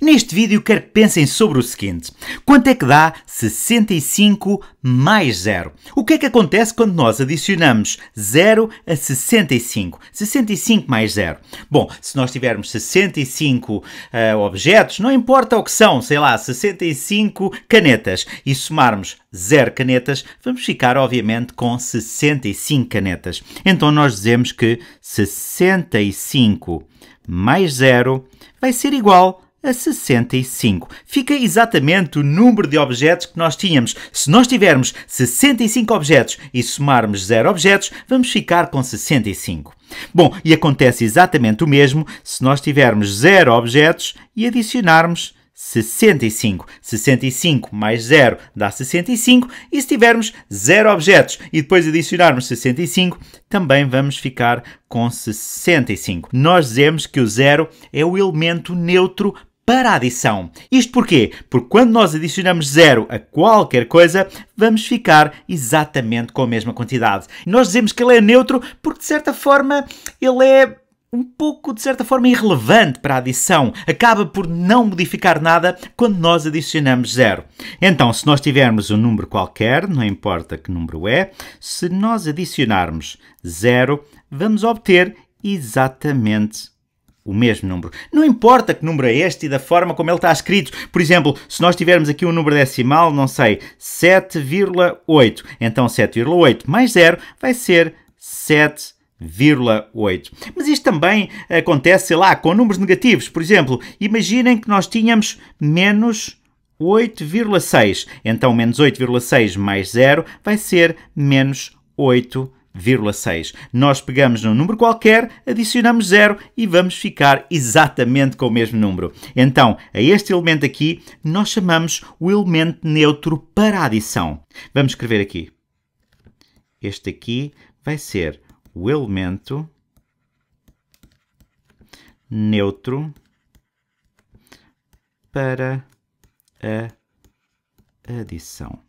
Neste vídeo quero que pensem sobre o seguinte: quanto é que dá 65 mais 0? O que é que acontece quando nós adicionamos 0 a 65? 65 mais 0. Bom, se nós tivermos 65 uh, eh, objetos, não importa o que são, sei lá, 65 canetas e somarmos 0 canetas, vamos ficar obviamente com 65 canetas. Então nós dizemos que 65 mais 0 vai ser igual a 65. Fica exatamente o número de objetos que nós tínhamos. Se nós tivermos 65 objetos e somarmos 0 objetos, vamos ficar com 65. Bom, e acontece exatamente o mesmo se nós tivermos 0 objetos e adicionarmos 65. 65 mais 0 dá 65. E se tivermos 0 objetos e depois adicionarmos 65, também vamos ficar com 65. Nós dizemos que o 0 é o elemento neutro para a adição. Isto porquê? Porque quando nós adicionamos zero a qualquer coisa, vamos ficar exatamente com a mesma quantidade. Nós dizemos que ele é neutro porque, de certa forma, ele é um pouco, de certa forma, irrelevante para a adição. Acaba por não modificar nada quando nós adicionamos zero. Então, se nós tivermos um número qualquer, não importa que número é, se nós adicionarmos zero, vamos obter exatamente o mesmo número. Não importa que número é este e da forma como ele está escrito. Por exemplo, se nós tivermos aqui um número decimal, não sei, 7,8. Então 7,8 mais 0 vai ser 7 0,8. Mas isto também acontece, sei lá, com números negativos. Por exemplo, imaginem que nós tínhamos menos 8,6. Então, menos 8,6 mais 0 vai ser menos 8,6. Nós pegamos num número qualquer, adicionamos 0 e vamos ficar exatamente com o mesmo número. Então, a este elemento aqui, nós chamamos o elemento neutro para a adição. Vamos escrever aqui. Este aqui vai ser o elemento neutro para a adição.